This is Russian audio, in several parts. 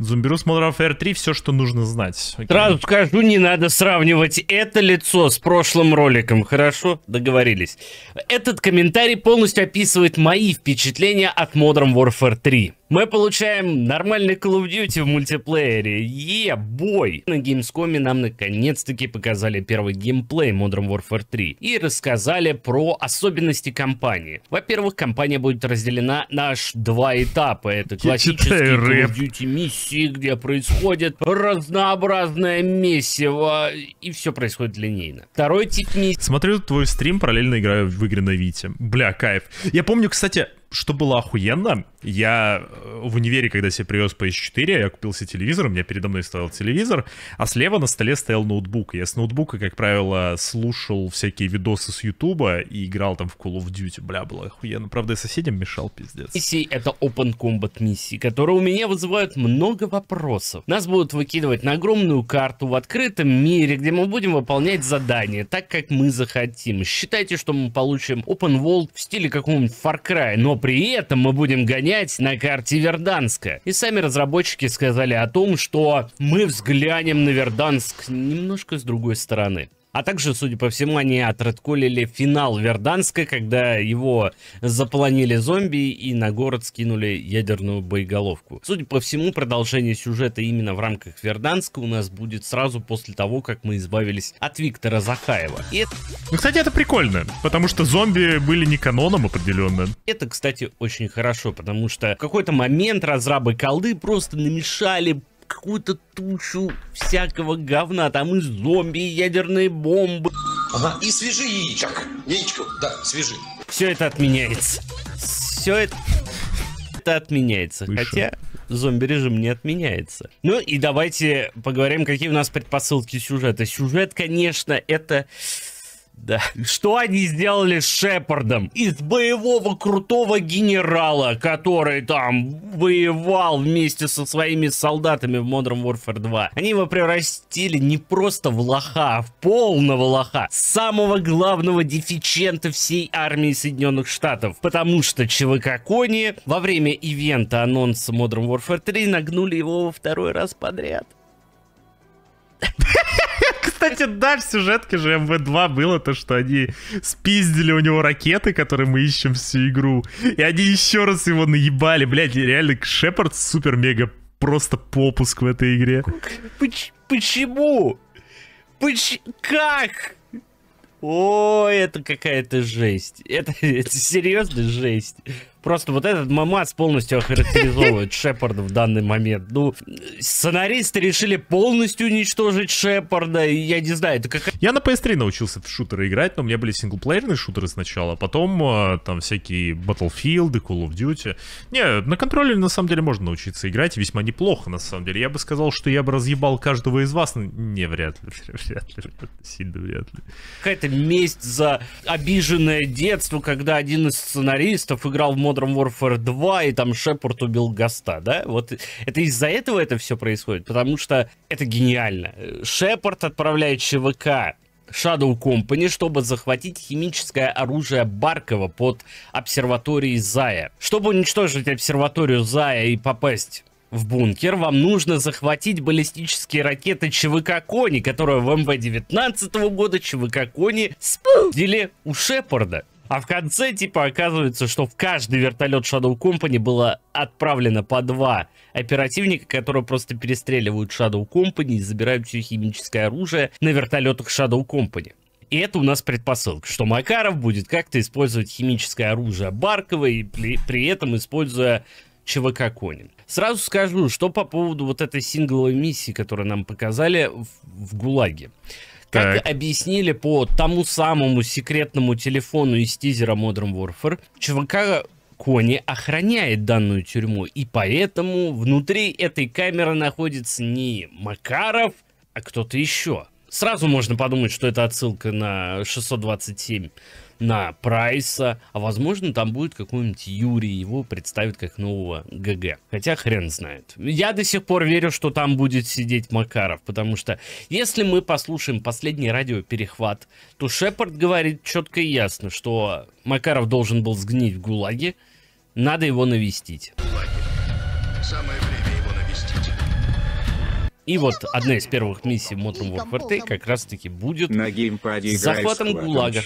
Зумбирус Modern Warfare 3 все, что нужно знать. Окей. Сразу скажу, не надо сравнивать это лицо с прошлым роликом, хорошо? Договорились. Этот комментарий полностью описывает мои впечатления от Modern Warfare 3. Мы получаем нормальный Call of Duty в мультиплеере. Е-бой! Yeah, на геймскоме нам наконец-таки показали первый геймплей Modern Warfare 3 и рассказали про особенности кампании. Во-первых, кампания будет разделена на аж два этапа. Это классические Call of Duty миссии, где происходит разнообразное месиво, и все происходит линейно. Второй тип миссии... Смотрю твой стрим, параллельно играю в игры на Вите. Бля, кайф. Я помню, кстати, что было охуенно, я э, в универе, когда себе привез PS4, я купил себе телевизор, у меня передо мной стоял телевизор, а слева на столе стоял ноутбук. Я с ноутбука, как правило, слушал всякие видосы с Ютуба и играл там в Call of Duty. Бля, было охуенно. Правда, я соседям мешал, пиздец. Миссии — это open combat миссии, которые у меня вызывают много вопросов. Нас будут выкидывать на огромную карту в открытом мире, где мы будем выполнять задания так, как мы захотим. Считайте, что мы получим open world в стиле какого-нибудь Far Cry, но при этом мы будем гонять на карте Верданска. И сами разработчики сказали о том, что мы взглянем на Верданск немножко с другой стороны. А также, судя по всему, они отредколили финал Верданска, когда его заполонили зомби и на город скинули ядерную боеголовку. Судя по всему, продолжение сюжета именно в рамках Верданска у нас будет сразу после того, как мы избавились от Виктора Захаева. И... Ну, кстати, это прикольно, потому что зомби были не каноном определенно. Это, кстати, очень хорошо, потому что в какой-то момент разрабы колды просто намешали какую-то тучу всякого говна. Там и зомби, и ядерные бомбы. Ага, и свежи яичек. Яичко, да, свежи. Все это отменяется. Все это, это отменяется. Выше. Хотя зомби-режим не отменяется. Ну и давайте поговорим, какие у нас предпосылки сюжета. Сюжет, конечно, это... Да. Что они сделали с Шепардом? Из боевого крутого генерала, который там воевал вместе со своими солдатами в Modern Warfare 2. Они его превратили не просто в лоха, а в полного лоха. Самого главного дефичента всей армии Соединенных Штатов. Потому что ЧВК Кони во время ивента анонса Modern Warfare 3 нагнули его во второй раз подряд. Ha ha! Кстати, да, в сюжетке же МВ2 было то, что они спиздили у него ракеты, которые мы ищем всю игру. И они еще раз его наебали. блять, реально Шепард супер-мега просто попуск в этой игре. Почему? Почему? как? О, это какая-то жесть. Это, это серьезная жесть. Просто вот этот мамац полностью охарактеризовывает Шепарда в данный момент. Ну, сценаристы решили полностью уничтожить Шепарда, и я не знаю, это как... Я на PS3 научился в шутеры играть, но у меня были синглплеерные шутеры сначала, а потом там всякие Battlefield, и Call of Duty. Не, на контроле на самом деле можно научиться играть, весьма неплохо на самом деле. Я бы сказал, что я бы разъебал каждого из вас, но не, вряд ли, вряд ли, сильно вряд ли. Какая-то месть за обиженное детство, когда один из сценаристов играл в Modern Warfare 2, и там Шепард убил Гаста, да? Вот это из-за этого это все происходит, потому что это гениально. Шепард отправляет ЧВК Shadow Company, чтобы захватить химическое оружие Баркова под обсерваторией Зая. Чтобы уничтожить обсерваторию Зая и попасть в бункер, вам нужно захватить баллистические ракеты ЧВК Кони, которые в МВ-19 года ЧВК Кони спустили у Шепарда. А в конце, типа, оказывается, что в каждый вертолет Shadow Company было отправлено по два оперативника, которые просто перестреливают Shadow Company и забирают все химическое оружие на вертолетах Shadow Company. И это у нас предпосылка, что Макаров будет как-то использовать химическое оружие Баркова и при, при этом используя ЧВК Конин. Сразу скажу, что по поводу вот этой сингловой миссии, которую нам показали в, в ГУЛАГе. Как объяснили по тому самому секретному телефону из тизера Modern Warfare, чувака Кони охраняет данную тюрьму, и поэтому внутри этой камеры находится не Макаров, а кто-то еще. Сразу можно подумать, что это отсылка на 627 на Прайса, а возможно там будет какой-нибудь Юрий, его представят как нового ГГ. Хотя хрен знает. Я до сих пор верю, что там будет сидеть Макаров, потому что если мы послушаем последний радиоперехват, то Шепард говорит четко и ясно, что Макаров должен был сгнить в ГУЛАГе, надо его навестить. Самое время его навестить. И вот одна из первых миссий Modern Warfare как раз таки будет с захватом ГУЛАГа.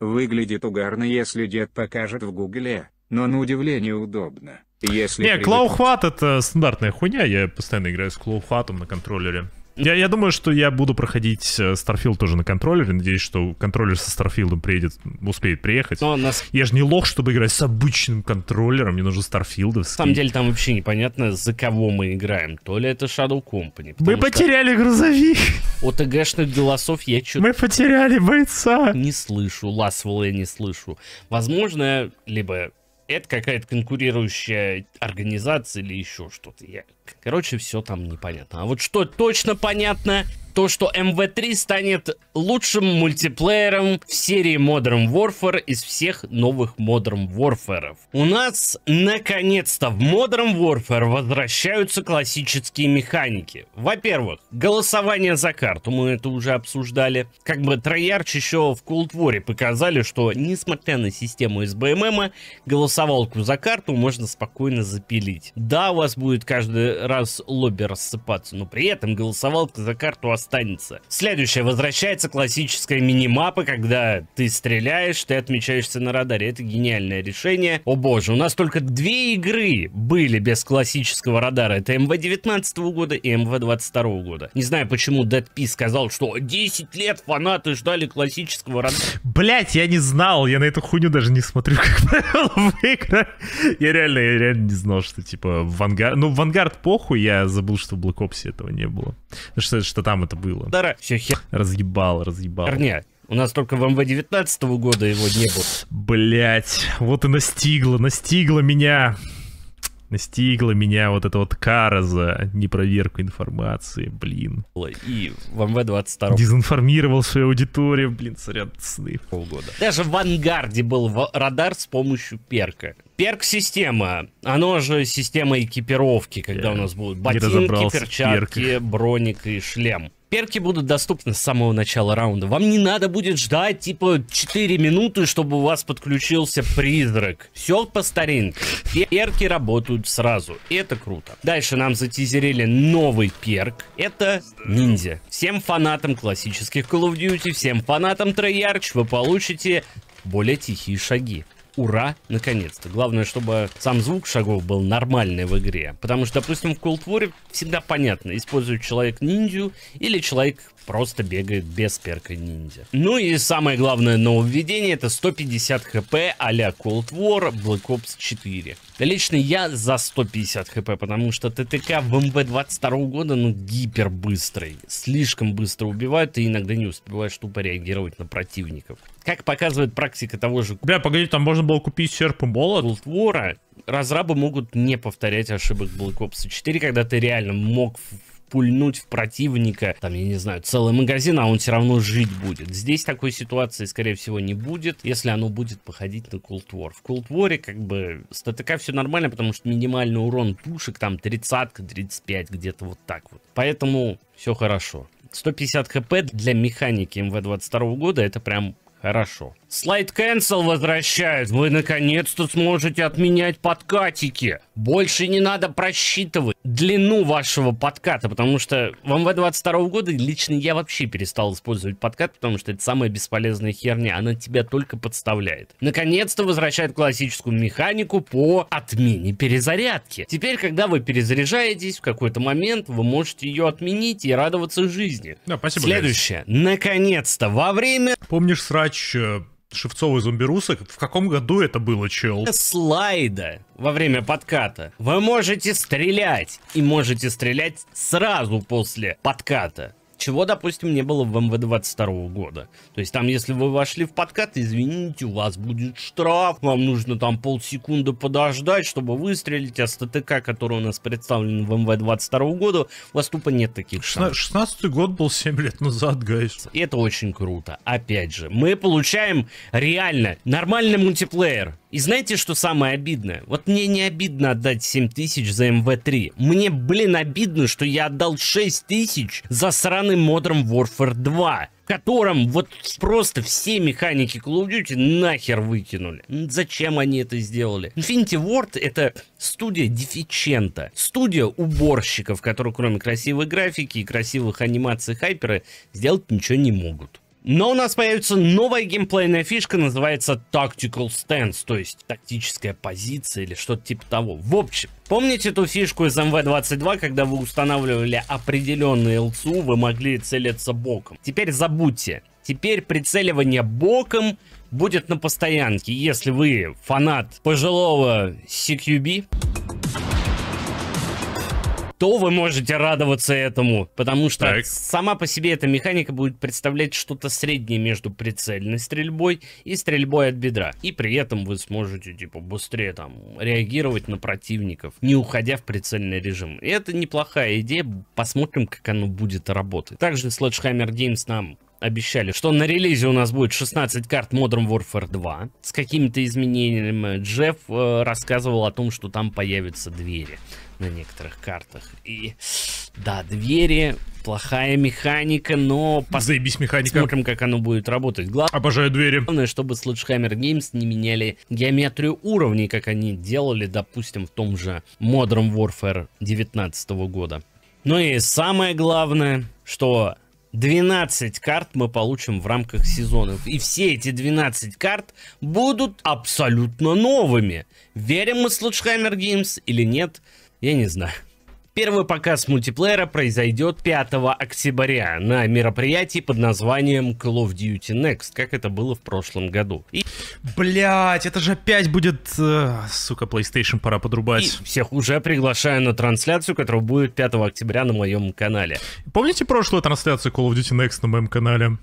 Выглядит угарно, если дед покажет в гугле, но на удивление удобно. Если не, придет... Клоухват это стандартная хуйня, я постоянно играю с Клоухватом на контроллере. Я, я думаю, что я буду проходить э, Starfield тоже на контроллере. Надеюсь, что контроллер со Starfield приедет, успеет приехать. Но нас... Я же не лох, чтобы играть с обычным контроллером. Мне нужен Starfield. На самом деле там вообще непонятно, за кого мы играем. То ли это Shadow Company. Мы что... потеряли грузовик. От ЭГшных голосов я что-то... Мы потеряли бойца. Не слышу. Ласвелла я не слышу. Возможно, либо это какая-то конкурирующая организация или еще что-то. Я Короче, все там непонятно. А вот что точно понятно, то, что МВ-3 станет лучшим мультиплеером в серии Modern Warfare из всех новых Modern Warfare. У нас, наконец-то, в Modern Warfare возвращаются классические механики. Во-первых, голосование за карту, мы это уже обсуждали. Как бы Троярч еще в Cold War показали, что, несмотря на систему из БММа, голосовалку за карту можно спокойно запилить. Да, у вас будет каждый раз лобби рассыпаться, но при этом голосовалка за карту останется. Следующее, возвращается классическая мини-мапа, когда ты стреляешь, ты отмечаешься на радаре. Это гениальное решение. О боже, у нас только две игры были без классического радара. Это МВ-19 года и МВ-22 года. Не знаю, почему Dead P сказал, что 10 лет фанаты ждали классического радара. Блять, я не знал, я на эту хуйню даже не смотрю, как правило, в играх. Я реально, я реально не знал, что типа Вангард... Ну, Вангард эпоху, я забыл, что в Black Ops этого не было. Что, что там это было. Дара. Все хер... Разъебал, разъебал. Херня. У нас только в МВ 19 -го года его не было. Блять, вот и настигло, настигло меня настигла меня вот эта вот кара за непроверку информации, блин. И в МВ-22. Дезинформировал свою аудиторию, блин, сорян, сны. Полгода. Даже в «Ангарде» был радар с помощью перка. Перк-система, оно же система экипировки, когда Я у нас будут ботинки, перчатки, броник и шлем. Перки будут доступны с самого начала раунда. Вам не надо будет ждать, типа, 4 минуты, чтобы у вас подключился призрак. Все по старинке. Перки работают сразу. Это круто. Дальше нам затизерили новый перк. Это ниндзя. Всем фанатам классических Call of Duty, всем фанатам Treyarch вы получите более тихие шаги ура, наконец-то. Главное, чтобы сам звук шагов был нормальный в игре. Потому что, допустим, в Cold War всегда понятно, использует человек ниндзю или человек просто бегает без перка ниндзя. Ну и самое главное нововведение это 150 хп а-ля Cold War Black Ops 4. Лично я за 150 хп, потому что ТТК в МВ эм 22 года ну гипер быстрый. Слишком быстро убивают и иногда не успеваешь тупо реагировать на противников. Как показывает практика того же... Бля, погоди, там можно было купить серп и молот? Cold War, а, разрабы могут не повторять ошибок Black Ops 4, когда ты реально мог пульнуть в противника, там, я не знаю, целый магазин, а он все равно жить будет. Здесь такой ситуации, скорее всего, не будет, если оно будет походить на Cold War. В Cold War, как бы, с ТТК все нормально, потому что минимальный урон пушек там 30-35, где-то вот так вот. Поэтому все хорошо. 150 хп для механики МВ-22 года это прям хорошо. Слайд Cancel возвращают. Вы наконец-то сможете отменять подкатики. Больше не надо просчитывать длину вашего подката, потому что в МВ-22 года лично я вообще перестал использовать подкат, потому что это самая бесполезная херня. Она тебя только подставляет. Наконец-то возвращают классическую механику по отмене перезарядки. Теперь, когда вы перезаряжаетесь в какой-то момент, вы можете ее отменить и радоваться жизни. Да, спасибо. Следующее. Наконец-то во время... Помнишь срач э, Шевцовый зомбирусы. В каком году это было, чел? Слайда во время подката. Вы можете стрелять. И можете стрелять сразу после подката. Чего, допустим, не было в МВ 22 года. То есть там, если вы вошли в подкат, извините, у вас будет штраф, вам нужно там полсекунды подождать, чтобы выстрелить, а с который у нас представлен в МВ 22 года, у вас тупо нет таких шансов. 16 год был 7 лет назад, гайс. Это очень круто. Опять же, мы получаем реально нормальный мультиплеер. И знаете, что самое обидное? Вот мне не обидно отдать 7 тысяч за МВ-3. Мне, блин, обидно, что я отдал 6 тысяч за сраный Modern Warfare 2 в котором вот просто все механики Call of Duty нахер выкинули. Зачем они это сделали? Infinity Ward это студия дефичента. Студия уборщиков, которые кроме красивой графики и красивых анимаций хайпера э, сделать ничего не могут. Но у нас появится новая геймплейная фишка, называется Tactical Stance, то есть тактическая позиция или что-то типа того. В общем, помните эту фишку из МВ-22, когда вы устанавливали определенные ЛЦУ, вы могли целиться боком? Теперь забудьте, теперь прицеливание боком будет на постоянке, если вы фанат пожилого CQB то вы можете радоваться этому, потому что так. сама по себе эта механика будет представлять что-то среднее между прицельной стрельбой и стрельбой от бедра. И при этом вы сможете, типа, быстрее там реагировать на противников, не уходя в прицельный режим. И это неплохая идея, посмотрим, как оно будет работать. Также Sledgehammer Games нам обещали, что на релизе у нас будет 16 карт Modern Warfare 2 с какими-то изменениями. Джефф э, рассказывал о том, что там появятся двери на некоторых картах. И да, двери, плохая механика, но Заебись механика. посмотрим, как оно будет работать. Глав... Обожаю двери. Главное, чтобы с Sledgehammer Games не меняли геометрию уровней, как они делали, допустим, в том же Modern Warfare 19 года. Ну и самое главное, что 12 карт мы получим в рамках сезонов. И все эти 12 карт будут абсолютно новыми. Верим мы с Лучшхаймер Геймс или нет, я не знаю. Первый показ мультиплеера произойдет 5 октября на мероприятии под названием Call of Duty Next, как это было в прошлом году. И... Блять, это же опять будет... Э, сука, PlayStation пора подрубать. И всех уже приглашаю на трансляцию, которая будет 5 октября на моем канале. Помните прошлую трансляцию Call of Duty Next на моем канале?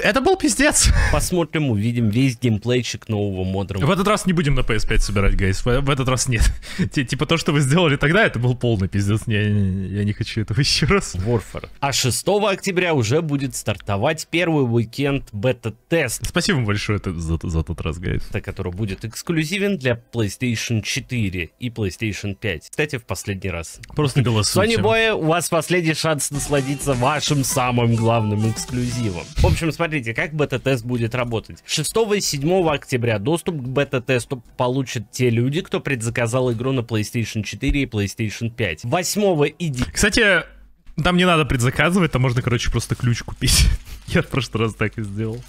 это был пиздец. Посмотрим, увидим весь геймплейчик нового модера. В этот раз не будем на PS5 собирать, гайс. В этот раз нет. Типа то, что вы сделали тогда, это был полный пиздец. Я, я не хочу этого еще раз. Warfare. А 6 октября уже будет стартовать первый уикенд бета-тест. Спасибо большое за, за тот раз, гайс. Который будет эксклюзивен для PlayStation 4 и PlayStation 5. Кстати, в последний раз. Просто голосуйте. Сони Боя, у вас последний шанс насладиться вашим самым главным эксклюзивом. В общем, спасибо смотрите, как бета-тест будет работать. 6 и 7 октября доступ к бета-тесту получат те люди, кто предзаказал игру на PlayStation 4 и PlayStation 5. 8 и... Кстати, там не надо предзаказывать, там можно, короче, просто ключ купить. Я в прошлый раз так и сделал.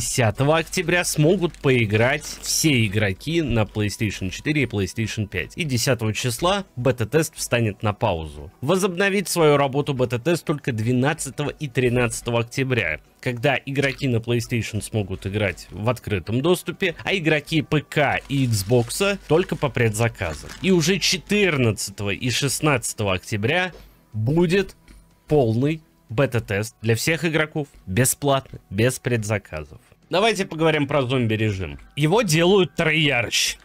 10 октября смогут поиграть все игроки на PlayStation 4 и PlayStation 5. И 10 числа бета-тест встанет на паузу. Возобновить свою работу бета-тест только 12 и 13 октября когда игроки на PlayStation смогут играть в открытом доступе, а игроки ПК и Xbox только по предзаказам. И уже 14 и 16 октября будет полный бета-тест для всех игроков, бесплатно, без предзаказов. Давайте поговорим про зомби-режим. Его делают Троярыч.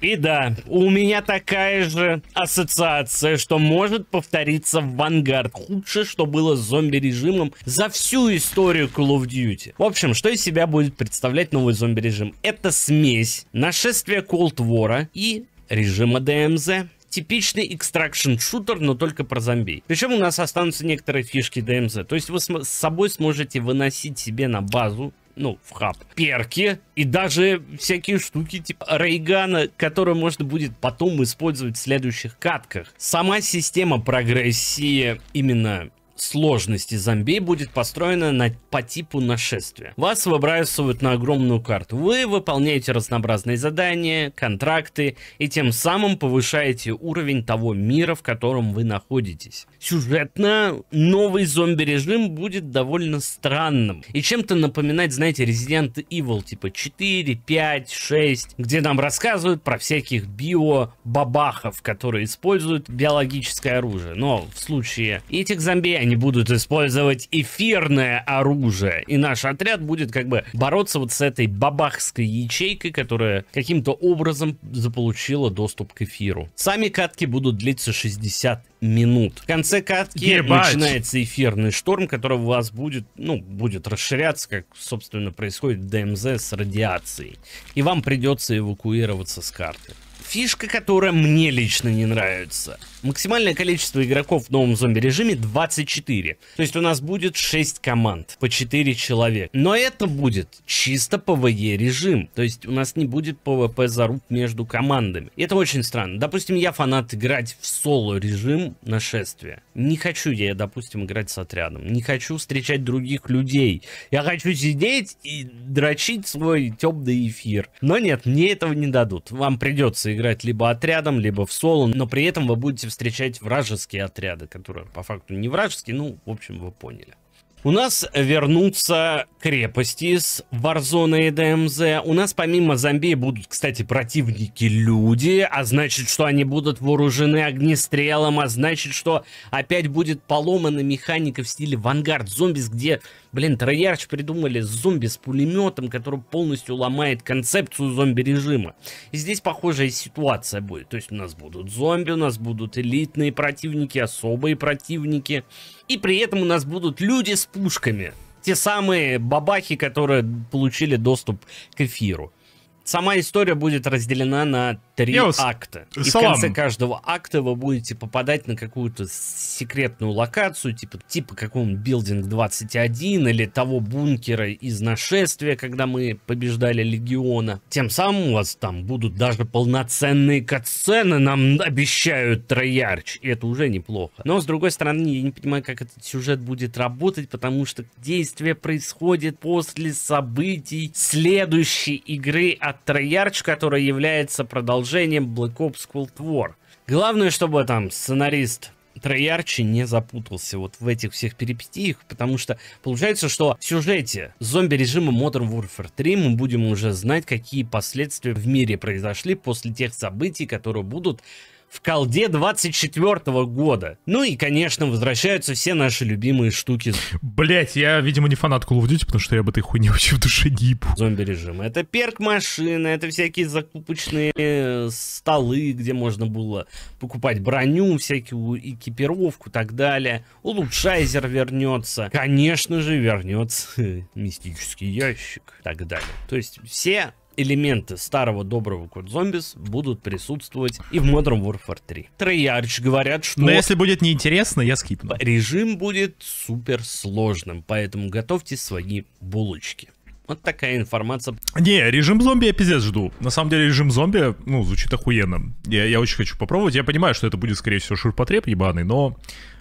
И да, у меня такая же ассоциация, что может повториться в Vanguard. Худшее, что было с зомби-режимом за всю историю Call of Duty. В общем, что из себя будет представлять новый зомби-режим? Это смесь нашествия Cold War а и режима DMZ типичный экстракшн-шутер, но только про зомби. Причем у нас останутся некоторые фишки ДМЗ. То есть вы с собой сможете выносить себе на базу ну, в хаб, перки и даже всякие штуки типа рейгана, которые можно будет потом использовать в следующих катках. Сама система прогрессии именно сложности зомби будет построена на, по типу нашествия. Вас выбрасывают на огромную карту. Вы выполняете разнообразные задания, контракты и тем самым повышаете уровень того мира, в котором вы находитесь. Сюжетно новый зомби-режим будет довольно странным и чем-то напоминать, знаете, Resident Evil типа 4, 5, 6, где нам рассказывают про всяких био-бабахов, которые используют биологическое оружие. Но в случае этих зомби они они будут использовать эфирное оружие. И наш отряд будет как бы бороться вот с этой бабахской ячейкой, которая каким-то образом заполучила доступ к эфиру. Сами катки будут длиться 60 минут. В конце катки Ебать. начинается эфирный шторм, который у вас будет, ну, будет расширяться, как, собственно, происходит в ДМЗ с радиацией. И вам придется эвакуироваться с карты. Фишка, которая мне лично не нравится. Максимальное количество игроков в новом зомби-режиме 24. То есть у нас будет 6 команд по 4 человека. Но это будет чисто PvE режим. То есть у нас не будет PvP заруб между командами. это очень странно. Допустим, я фанат играть в соло режим нашествия. Не хочу я, допустим, играть с отрядом. Не хочу встречать других людей. Я хочу сидеть и дрочить свой темный эфир. Но нет, мне этого не дадут. Вам придется играть играть либо отрядом, либо в соло, но при этом вы будете встречать вражеские отряды, которые по факту не вражеские, ну, в общем, вы поняли. У нас вернутся крепости с Warzone и ДМЗ. У нас помимо зомби будут, кстати, противники люди, а значит, что они будут вооружены огнестрелом, а значит, что опять будет поломана механика в стиле Вангард Зомбис, где, блин, Троярч придумали зомби с пулеметом, который полностью ломает концепцию зомби-режима. И здесь похожая ситуация будет. То есть у нас будут зомби, у нас будут элитные противники, особые Противники и при этом у нас будут люди с пушками. Те самые бабахи, которые получили доступ к эфиру. Сама история будет разделена на три Я акта. Вас... И в конце каждого акта вы будете попадать на какую-то секретную локацию, типа, типа какого-нибудь билдинг 21 или того бункера из нашествия, когда мы побеждали Легиона. Тем самым у вас там будут даже полноценные катсцены, нам обещают Троярч, и это уже неплохо. Но, с другой стороны, я не понимаю, как этот сюжет будет работать, потому что действие происходит после событий следующей игры от Троярч, которая является продолжением продолжением Black Ops Cold War. Главное, чтобы там сценарист Троярчи не запутался вот в этих всех перипетиях, потому что получается, что в сюжете зомби режима Modern Warfare 3 мы будем уже знать, какие последствия в мире произошли после тех событий, которые будут в колде 24 года. Ну и, конечно, возвращаются все наши любимые штуки. Блять, я, видимо, не фанат Call of Duty, потому что я бы этой хуйни вообще в душе не ебу. Зомби-режим. Это перк-машины, это всякие закупочные э, столы, где можно было покупать броню, всякую экипировку и так далее. Улучшайзер вернется. Конечно же, вернется мистический ящик и так далее. То есть все элементы старого доброго Код будут присутствовать и в Modern Warfare 3. Трейярч говорят, что... Но если будет неинтересно, я скипну. Режим будет супер сложным, поэтому готовьте свои булочки. Вот такая информация. Не, режим зомби я пиздец жду. На самом деле режим зомби, ну, звучит охуенно. Я, я очень хочу попробовать. Я понимаю, что это будет, скорее всего, ширпотреб ебаный, но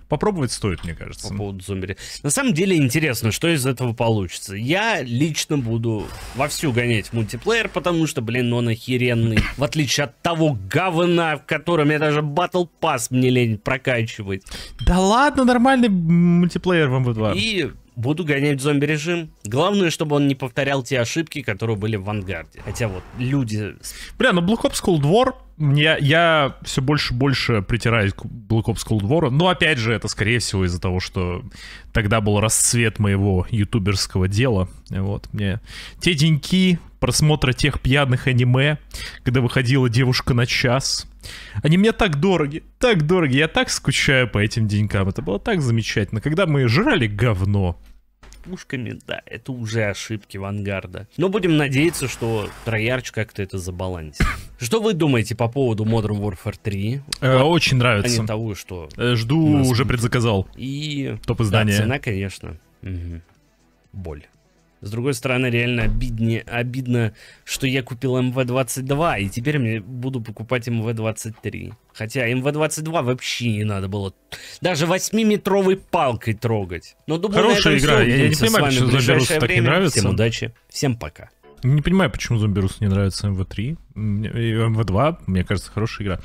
попробовать стоит, мне кажется. По поводу зомби. На самом деле интересно, что из этого получится. Я лично буду вовсю гонять мультиплеер, потому что, блин, он охеренный. В отличие от того говна, в котором я даже Battle Pass мне лень прокачивать. Да ладно, нормальный мультиплеер вам МВ2. И буду гонять зомби-режим. Главное, чтобы он не повторял те ошибки, которые были в Вангарде. Хотя вот люди... Бля, ну Black Ops Cold War мне я все больше и больше притираюсь к Black Ops Cold War. Но опять же, это скорее всего из-за того, что тогда был расцвет моего ютуберского дела. Вот, мне те деньки просмотра тех пьяных аниме, когда выходила девушка на час. Они мне так дороги, так дороги. Я так скучаю по этим денькам. Это было так замечательно. Когда мы жрали говно, пушками, да, это уже ошибки Вангарда. Но будем надеяться, что Троярч как-то это забалансит. Что вы думаете по поводу Modern Warfare 3? Э, очень нравится. А не того, что... Э, жду, нас... уже предзаказал. И... Топ издания. Да, цена, конечно. Угу. Боль. С другой стороны, реально обиднее, обидно, что я купил МВ-22, и теперь мне буду покупать МВ-23. Хотя МВ-22 вообще не надо было даже 8-метровой палкой трогать. Но, думаю, Хорошая игра, я, я не понимаю, что за так не нравится. Всем удачи, всем пока. Не понимаю, почему Зомбирус не нравится МВ3. Эм МВ2, эм мне кажется, хорошая игра.